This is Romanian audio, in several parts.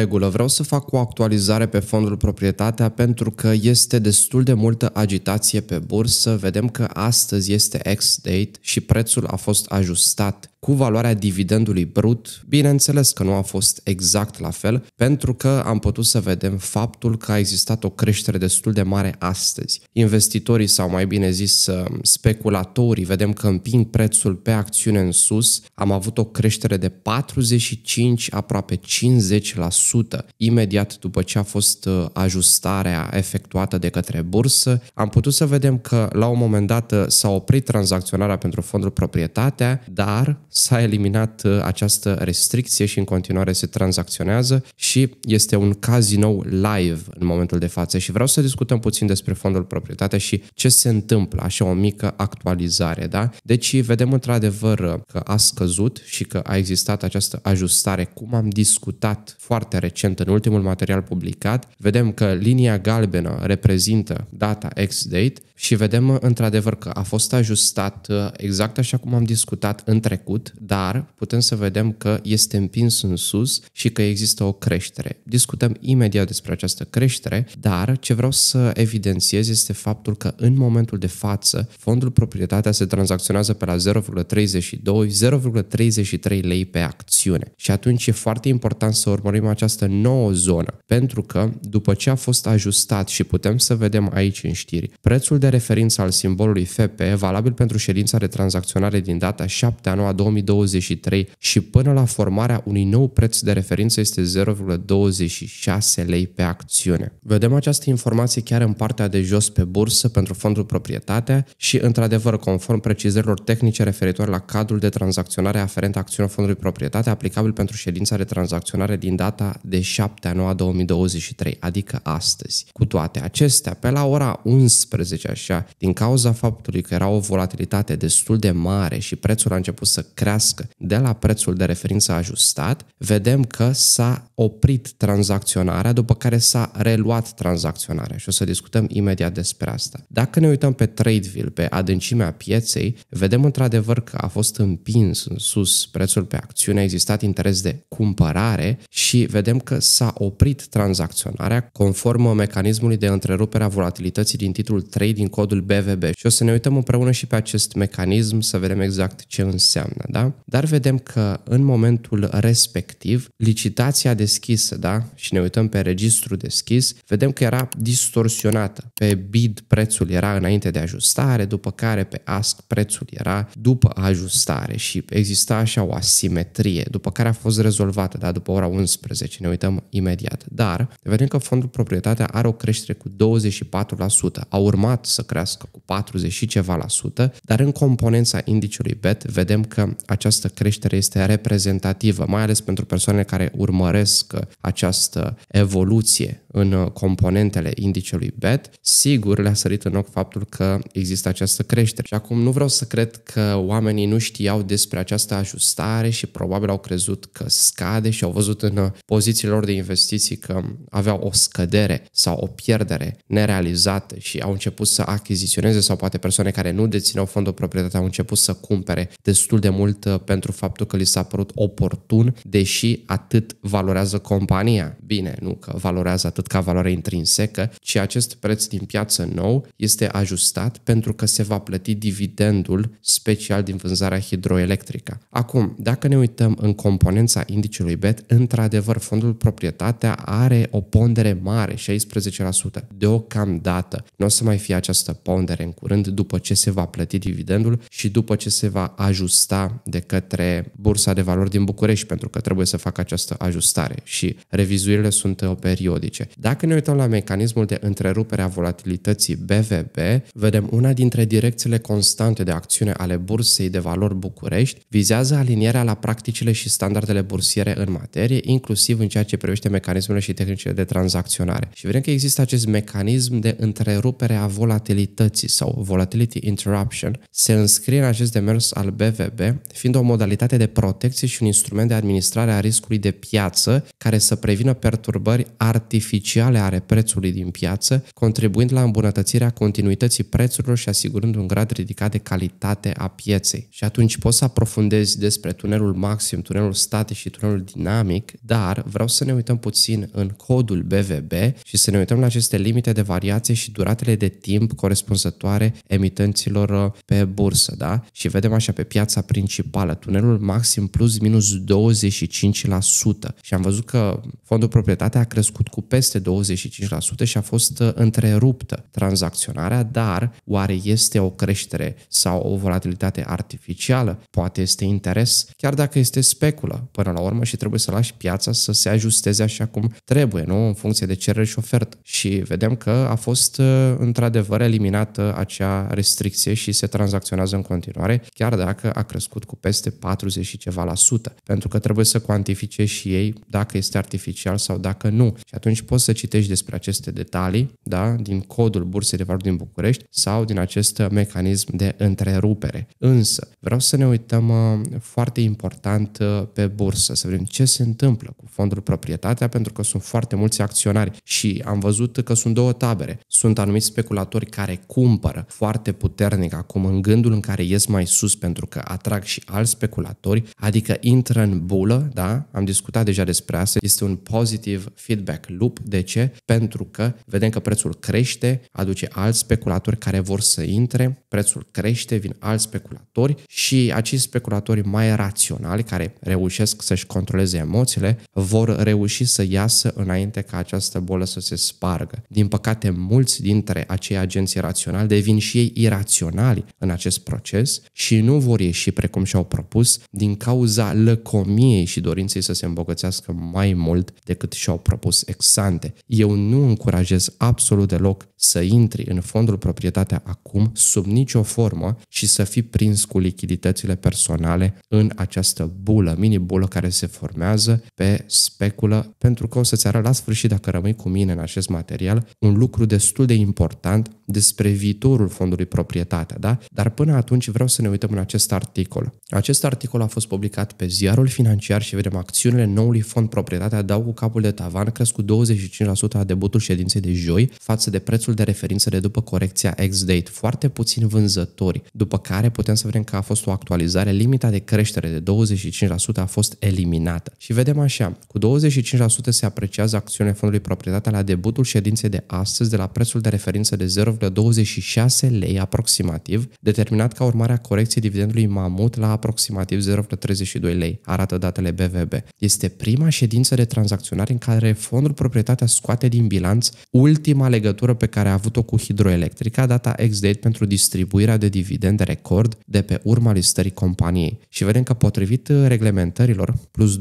regulă. Vreau să fac o actualizare pe fondul proprietatea pentru că este destul de multă agitație pe bursă. Vedem că astăzi este ex-date și prețul a fost ajustat cu valoarea dividendului brut, bineînțeles că nu a fost exact la fel, pentru că am putut să vedem faptul că a existat o creștere destul de mare astăzi. Investitorii sau mai bine zis uh, speculatorii, vedem că împing prețul pe acțiune în sus, am avut o creștere de 45, aproape 50% imediat după ce a fost uh, ajustarea efectuată de către bursă. Am putut să vedem că la un moment dat uh, s-a oprit tranzacționarea pentru fondul proprietatea, dar s-a eliminat uh, această restricție și în continuare se tranzacționează și este un casino live în momentul de față și vreau să discutăm puțin despre fondul proprietate și ce se întâmplă, așa o mică actualizare, da? Deci vedem într-adevăr uh, că a scăzut și că a existat această ajustare, cum am discutat foarte recent în ultimul material publicat, vedem că linia galbenă reprezintă data ex-date și vedem într-adevăr că a fost ajustat uh, exact așa cum am discutat în trecut, dar putem să vedem că este împins în sus și că există o creștere. Discutăm imediat despre această creștere, dar ce vreau să evidențiez este faptul că în momentul de față fondul proprietatea se tranzacționează pe la 0,32, 0,33 lei pe acțiune. Și atunci e foarte important să urmărim această nouă zonă, pentru că după ce a fost ajustat și putem să vedem aici în știri, prețul de referință al simbolului FP, valabil pentru ședința de tranzacționare din data 7 anua 2023 și până la formarea unui nou preț de referință este 0,26 lei pe acțiune. Vedem această informație chiar în partea de jos pe bursă pentru fondul proprietatea și, într-adevăr, conform precizărilor tehnice referitoare la cadrul de tranzacționare aferent acțiunilor fondului proprietate aplicabil pentru ședința de tranzacționare din data de 7 a 2023, adică astăzi. Cu toate acestea, pe la ora 11 așa, din cauza faptului că era o volatilitate destul de mare și prețul a început să crească de la prețul de referință ajustat, vedem că s-a oprit tranzacționarea, după care s-a reluat tranzacționarea și o să discutăm imediat despre asta. Dacă ne uităm pe Tradeville, pe adâncimea pieței, vedem într-adevăr că a fost împins în sus prețul pe acțiune, a existat interes de cumpărare și vedem că s-a oprit tranzacționarea conform mecanismului de întrerupere a volatilității din titlul trading codul BVB și o să ne uităm împreună și pe acest mecanism să vedem exact ce înseamnă, da? Dar vedem că în momentul respectiv, licitația deschisă, da? Și ne uităm pe registru deschis, vedem că era distorsionată. Pe bid prețul era înainte de ajustare, după care pe ask prețul era după ajustare și exista așa o asimetrie, după care a fost rezolvată, da? După ora 11, ne uităm imediat. Dar vedem că fondul proprietatea are o creștere cu 24%. A urmat să crească cu 40 și ceva la sută, dar în componența indiciului BET vedem că această creștere este reprezentativă, mai ales pentru persoanele care urmăresc această evoluție în componentele indiciului BET. Sigur, le-a sărit în ochi faptul că există această creștere. Și acum nu vreau să cred că oamenii nu știau despre această ajustare și probabil au crezut că scade și au văzut în pozițiile lor de investiții că aveau o scădere sau o pierdere nerealizată și au început să să achiziționeze sau poate persoane care nu dețineau fondul proprietate au început să cumpere destul de mult uh, pentru faptul că li s-a părut oportun, deși atât valorează compania. Bine, nu că valorează atât ca valoare intrinsecă, ci acest preț din piață nou este ajustat pentru că se va plăti dividendul special din vânzarea hidroelectrică. Acum, dacă ne uităm în componența indicelui BET, într-adevăr, fondul proprietatea are o pondere mare, 16%. Deocamdată, nu o să mai fie această această pondere în curând după ce se va plăti dividendul și după ce se va ajusta de către Bursa de Valori din București, pentru că trebuie să facă această ajustare și revizuirile sunt uh, periodice. Dacă ne uităm la mecanismul de întrerupere a volatilității BVB, vedem una dintre direcțiile constante de acțiune ale Bursei de Valori București vizează alinierea la practicile și standardele bursiere în materie, inclusiv în ceea ce privește mecanismele și tehnicile de tranzacționare. Și vedem că există acest mecanism de întrerupere a volatilității volatilității sau volatility interruption se înscrie în acest demers al BVB, fiind o modalitate de protecție și un instrument de administrare a riscului de piață care să prevină perturbări artificiale ale prețului din piață, contribuind la îmbunătățirea continuității prețurilor și asigurând un grad ridicat de calitate a pieței. Și atunci poți să aprofundezi despre tunelul maxim, tunelul static și tunelul dinamic, dar vreau să ne uităm puțin în codul BVB și să ne uităm la aceste limite de variație și duratele de timp timp corespunzătoare emitenților uh, pe bursă, da? Și vedem așa pe piața principală, tunelul maxim plus minus 25% și am văzut că fondul proprietate a crescut cu peste 25% și a fost uh, întreruptă tranzacționarea, dar oare este o creștere sau o volatilitate artificială? Poate este interes, chiar dacă este speculă până la urmă și trebuie să lași piața să se ajusteze așa cum trebuie, nu? În funcție de cerere și ofertă. Și vedem că a fost uh, într-adevăr fără eliminată uh, acea restricție și se tranzacționează în continuare, chiar dacă a crescut cu peste 40 și ceva la sută. Pentru că trebuie să cuantifice și ei dacă este artificial sau dacă nu. Și atunci poți să citești despre aceste detalii, da, din codul Bursei de Valori din București sau din acest uh, mecanism de întrerupere. Însă, vreau să ne uităm uh, foarte important pe bursă, să vedem ce se întâmplă cu fondul proprietatea, pentru că sunt foarte mulți acționari și am văzut că sunt două tabere. Sunt anumiți speculatori care cumpără foarte puternic acum în gândul în care ies mai sus pentru că atrag și alți speculatori, adică intră în bulă, da? Am discutat deja despre asta, este un positive feedback loop. De ce? Pentru că vedem că prețul crește, aduce alți speculatori care vor să intre, prețul crește, vin alți speculatori și acești speculatori mai raționali care reușesc să-și controleze emoțiile vor reuși să iasă înainte ca această bolă să se spargă. Din păcate, mulți dintre acei agenți agenți iraționali devin și ei iraționali în acest proces și nu vor ieși precum și-au propus din cauza lăcomiei și dorinței să se îmbogățească mai mult decât și-au propus exante. Eu nu încurajez absolut deloc să intri în fondul proprietatea acum sub nicio formă și să fii prins cu lichiditățile personale în această bulă, mini-bulă care se formează pe speculă, pentru că o să-ți arăt la sfârșit, dacă rămâi cu mine în acest material, un lucru destul de important despre viitorul fondului proprietatea, da? Dar până atunci vreau să ne uităm în acest articol. Acest articol a fost publicat pe ziarul financiar și vedem acțiunile noului fond proprietatea dau cu capul de tavan, cresc cu 25% a debutul ședinței de joi față de prețul de referință de după corecția ex-date. Foarte puțini vânzători, după care putem să vedem că a fost o actualizare, limita de creștere de 25% a fost eliminată. Și vedem așa, cu 25% se apreciază acțiunile fondului proprietatea la debutul ședinței de astăzi de la prețul de referință de 0 întâmplă 26 lei aproximativ, determinat ca urmare a corecției dividendului Mamut la aproximativ 0,32 lei, arată datele BVB. Este prima ședință de tranzacționare în care fondul proprietatea scoate din bilanț ultima legătură pe care a avut-o cu Hidroelectrica, data ex-date pentru distribuirea de dividende record de pe urma listării companiei. Și vedem că potrivit reglementărilor, plus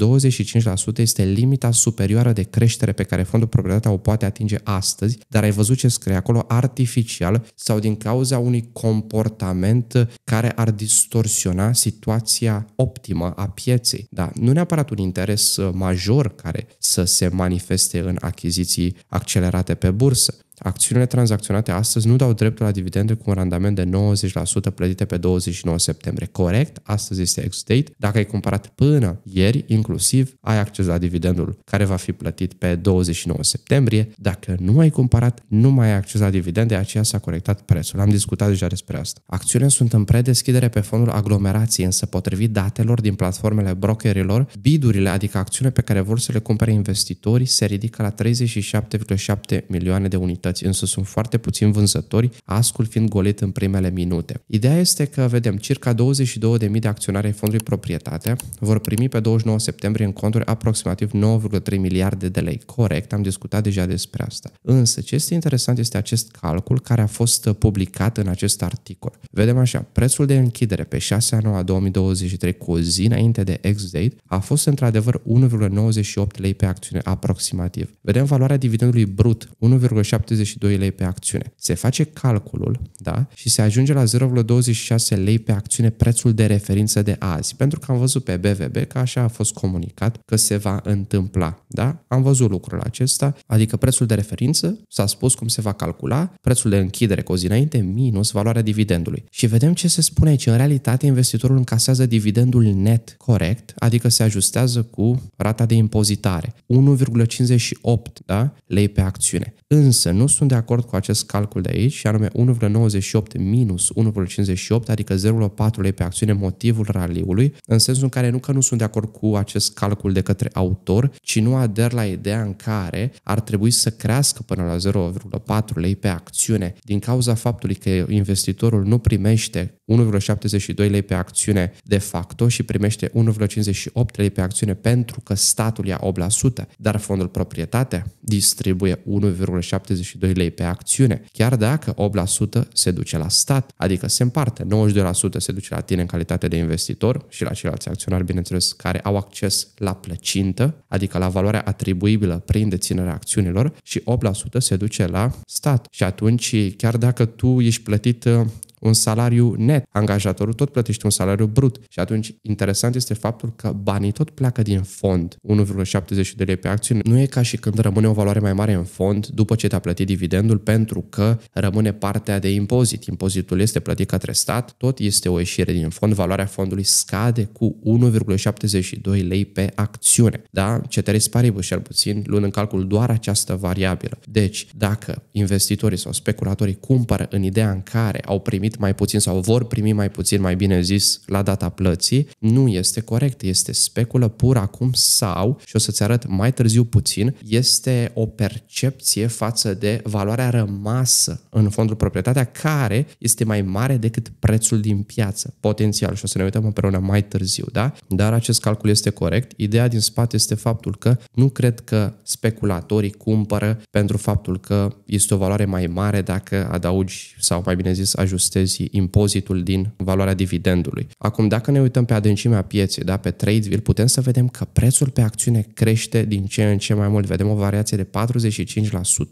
25% este limita superioară de creștere pe care fondul proprietatea o poate atinge astăzi, dar ai văzut ce scrie acolo, artificial artificial sau din cauza unui comportament care ar distorsiona situația optimă a pieței. Da, nu neapărat un interes major care să se manifeste în achiziții accelerate pe bursă, Acțiunile tranzacționate astăzi nu dau dreptul la dividende cu un randament de 90% plătite pe 29 septembrie. Corect, astăzi este ex-date. Dacă ai cumpărat până ieri, inclusiv, ai acces la dividendul care va fi plătit pe 29 septembrie. Dacă nu ai cumpărat, nu mai ai acces la dividende, aceea s-a corectat prețul. Am discutat deja despre asta. Acțiunile sunt în predeschidere pe fondul aglomerației, însă potrivit datelor din platformele brokerilor, bidurile, adică acțiune pe care vor să le cumpere investitorii, se ridică la 37,7 milioane de unități cantități, însă sunt foarte puțin vânzători, ascul fiind golit în primele minute. Ideea este că vedem circa 22.000 de acționari ai fondului proprietate vor primi pe 29 septembrie în conturi aproximativ 9,3 miliarde de lei. Corect, am discutat deja despre asta. Însă, ce este interesant este acest calcul care a fost publicat în acest articol. Vedem așa, prețul de închidere pe 6 anul 2023 cu o zi înainte de ex-date a fost într-adevăr 1,98 lei pe acțiune aproximativ. Vedem valoarea dividendului brut 72 lei pe acțiune. Se face calculul, da, și se ajunge la 0,26 lei pe acțiune prețul de referință de azi, pentru că am văzut pe BVB că așa a fost comunicat că se va întâmpla, da? Am văzut lucrul acesta, adică prețul de referință, s-a spus cum se va calcula, prețul de închidere cu o zi înainte minus valoarea dividendului. Și vedem ce se spune aici. În realitate, investitorul încasează dividendul net corect, adică se ajustează cu rata de impozitare, 1,58 da? lei pe acțiune. Însă nu sunt de acord cu acest calcul de aici, și anume 1,98 minus 1,58, adică 0,4 lei pe acțiune, motivul raliului, în sensul în care nu că nu sunt de acord cu acest calcul de către autor, ci nu ader la ideea în care ar trebui să crească până la 0,4 lei pe acțiune din cauza faptului că investitorul nu primește 1,72 lei pe acțiune de facto și primește 1,58 lei pe acțiune pentru că statul ia 8%, dar fondul proprietate distribuie 1,72 lei pe acțiune, chiar dacă 8% se duce la stat, adică se împarte, 92% se duce la tine în calitate de investitor și la ceilalți acționari, bineînțeles, care au acces la plăcintă, adică la valoarea atribuibilă prin deținerea acțiunilor și 8% se duce la stat. Și atunci, chiar dacă tu ești plătit un salariu net. Angajatorul tot plătește un salariu brut. Și atunci, interesant este faptul că banii tot pleacă din fond. 1,70 de lei pe acțiune. Nu e ca și când rămâne o valoare mai mare în fond după ce te-a plătit dividendul pentru că rămâne partea de impozit. Impozitul este plătit către stat, tot este o ieșire din fond. Valoarea fondului scade cu 1,72 lei pe acțiune. Da? Ceteris paribus cel puțin, luând în calcul doar această variabilă. Deci, dacă investitorii sau speculatorii cumpără în ideea în care au primit primit mai puțin sau vor primi mai puțin, mai bine zis, la data plății, nu este corect, este speculă pur acum sau, și o să-ți arăt mai târziu puțin, este o percepție față de valoarea rămasă în fondul proprietatea care este mai mare decât prețul din piață, potențial, și o să ne uităm împreună mai târziu, da? Dar acest calcul este corect. Ideea din spate este faptul că nu cred că speculatorii cumpără pentru faptul că este o valoare mai mare dacă adaugi sau mai bine zis ajustezi taxezi impozitul din valoarea dividendului. Acum, dacă ne uităm pe adâncimea pieței, da, pe Tradeville, putem să vedem că prețul pe acțiune crește din ce în ce mai mult. Vedem o variație de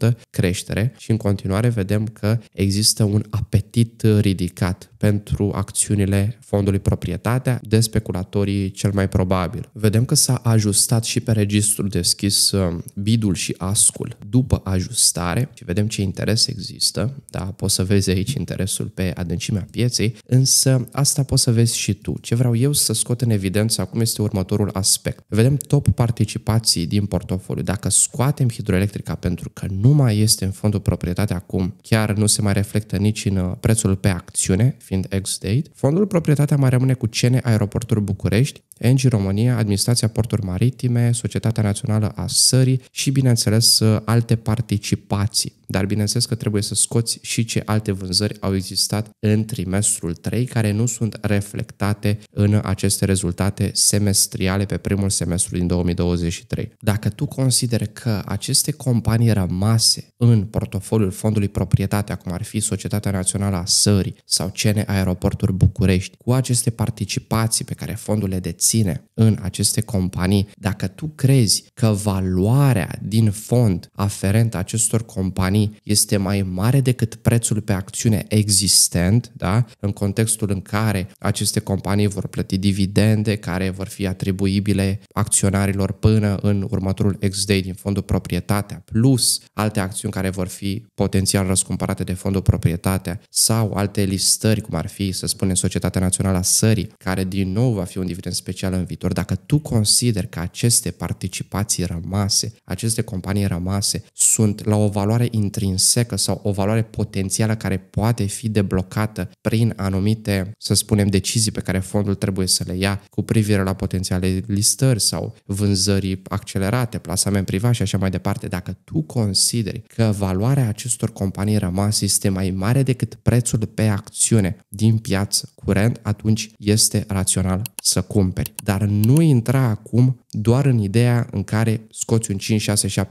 45% creștere și în continuare vedem că există un apetit ridicat pentru acțiunile fondului proprietatea de speculatorii cel mai probabil. Vedem că s-a ajustat și pe registrul deschis uh, bidul și ascul după ajustare și vedem ce interes există. Da, poți să vezi aici interesul pe adâncimea pieței, însă asta poți să vezi și tu. Ce vreau eu să scot în evidență acum este următorul aspect. Vedem top participații din portofoliu. Dacă scoatem hidroelectrica pentru că nu mai este în fondul proprietate acum, chiar nu se mai reflectă nici în uh, prețul pe acțiune, fiind ex-date, fondul proprietatea mai rămâne cu Cene Aeroportul București, Engie România, Administrația Porturi Maritime, Societatea Națională a Sării și, bineînțeles, alte participații. Dar bineînțeles că trebuie să scoți și ce alte vânzări au existat în trimestrul 3 care nu sunt reflectate în aceste rezultate semestriale pe primul semestru din 2023. Dacă tu consideri că aceste companii rămase în portofoliul fondului proprietatea, cum ar fi Societatea Națională a Sării sau CN Aeroporturi București, cu aceste participații pe care fondul le deține, ține în aceste companii, dacă tu crezi că valoarea din fond aferent acestor companii este mai mare decât prețul pe acțiune existent, da? în contextul în care aceste companii vor plăti dividende care vor fi atribuibile acționarilor până în următorul ex-day din fondul proprietatea, plus alte acțiuni care vor fi potențial răscumpărate de fondul proprietatea sau alte listări, cum ar fi, să spunem, Societatea Națională a Sării, care din nou va fi un dividend special specială în viitor, dacă tu consideri că aceste participații rămase, aceste companii rămase, sunt la o valoare intrinsecă sau o valoare potențială care poate fi deblocată prin anumite, să spunem, decizii pe care fondul trebuie să le ia cu privire la potențiale listări sau vânzări accelerate, plasament privat și așa mai departe, dacă tu consideri că valoarea acestor companii rămase este mai mare decât prețul pe acțiune din piață curent, atunci este rațional să cumperi dar nu intra acum doar în ideea în care scoți un 5, 6, 7%.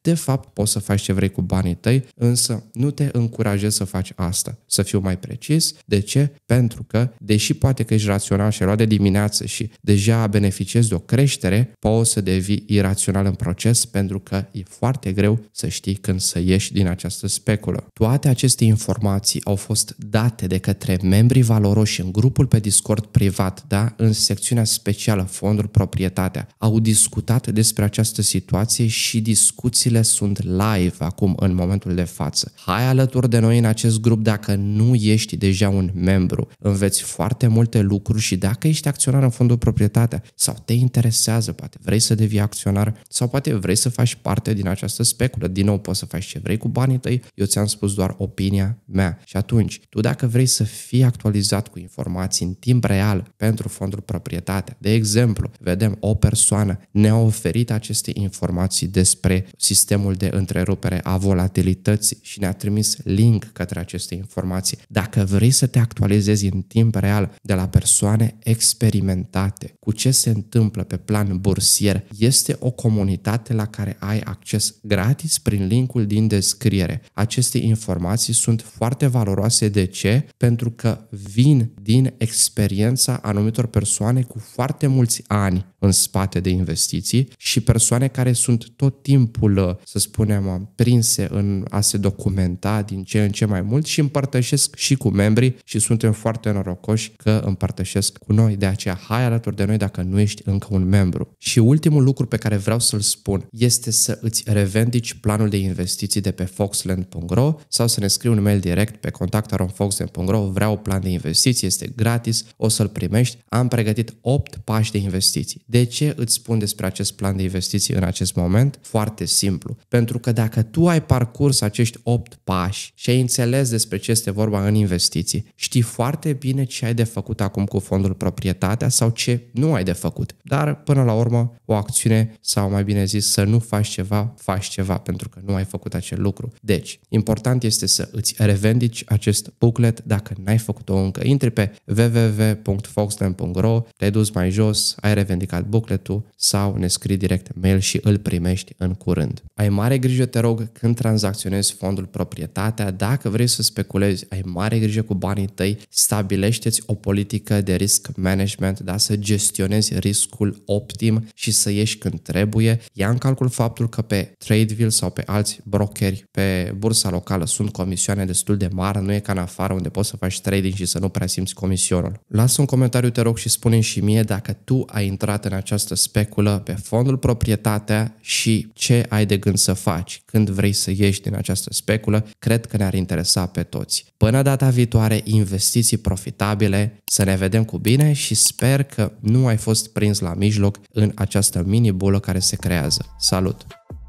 De fapt, poți să faci ce vrei cu banii tăi, însă nu te încurajez să faci asta. Să fiu mai precis, de ce? Pentru că, deși poate că ești rațional și ai luat de dimineață și deja beneficiezi de o creștere, poți să devii irațional în proces pentru că e foarte greu să știi când să ieși din această speculă. Toate aceste informații au fost date de către membrii valoroși în grupul pe Discord privat, da, în secțiunea specială Fondul Proprietatea au discutat despre această situație și discuțiile sunt live acum în momentul de față. Hai alături de noi în acest grup dacă nu ești deja un membru. Înveți foarte multe lucruri și dacă ești acționar în fondul proprietatea sau te interesează, poate vrei să devii acționar sau poate vrei să faci parte din această speculă. Din nou poți să faci ce vrei cu banii tăi, eu ți-am spus doar opinia mea. Și atunci, tu dacă vrei să fii actualizat cu informații în timp real pentru fondul proprietatea, de exemplu, vedem o persoană ne-a oferit aceste informații despre sistemul de întrerupere a volatilității și ne-a trimis link către aceste informații. Dacă vrei să te actualizezi în timp real de la persoane experimentate cu ce se întâmplă pe plan bursier, este o comunitate la care ai acces gratis prin linkul din descriere. Aceste informații sunt foarte valoroase. De ce? Pentru că vin din experiența anumitor persoane cu foarte mulți ani în spate de investiții și persoane care sunt tot timpul, uh, să spunem, uh, prinse în a se documenta din ce în ce mai mult și împărtășesc și cu membrii și suntem foarte norocoși că împărtășesc cu noi. De aceea, hai alături de noi dacă nu ești încă un membru. Și ultimul lucru pe care vreau să-l spun este să îți revendici planul de investiții de pe foxland.ro sau să ne scrii un mail direct pe contactaronfoxland.ro vreau plan de investiții, este gratis, o să-l primești. Am pregătit 8 pași de investiții. De ce îți spun despre acest plan de investiții în acest moment? Foarte simplu. Pentru că dacă tu ai parcurs acești 8 pași și ai înțeles despre ce este vorba în investiții, știi foarte bine ce ai de făcut acum cu fondul proprietatea sau ce nu ai de făcut. Dar, până la urmă, o acțiune sau mai bine zis să nu faci ceva, faci ceva pentru că nu ai făcut acel lucru. Deci, important este să îți revendici acest booklet dacă n-ai făcut-o încă. Intri pe www.foxland.ro, te-ai dus mai jos, ai revendicat mailat bucletul sau ne scrii direct mail și îl primești în curând. Ai mare grijă, te rog, când tranzacționezi fondul proprietatea, dacă vrei să speculezi, ai mare grijă cu banii tăi, stabilește-ți o politică de risk management, da? să gestionezi riscul optim și să ieși când trebuie. Ia în calcul faptul că pe Tradeville sau pe alți brokeri pe bursa locală sunt comisioane destul de mari, nu e ca în afară unde poți să faci trading și să nu prea simți comisionul. Lasă un comentariu, te rog, și spune și mie dacă tu ai intrat în în această speculă pe fondul proprietatea și ce ai de gând să faci când vrei să ieși din această speculă, cred că ne-ar interesa pe toți. Până data viitoare, investiții profitabile, să ne vedem cu bine și sper că nu ai fost prins la mijloc în această mini-bulă care se creează. Salut!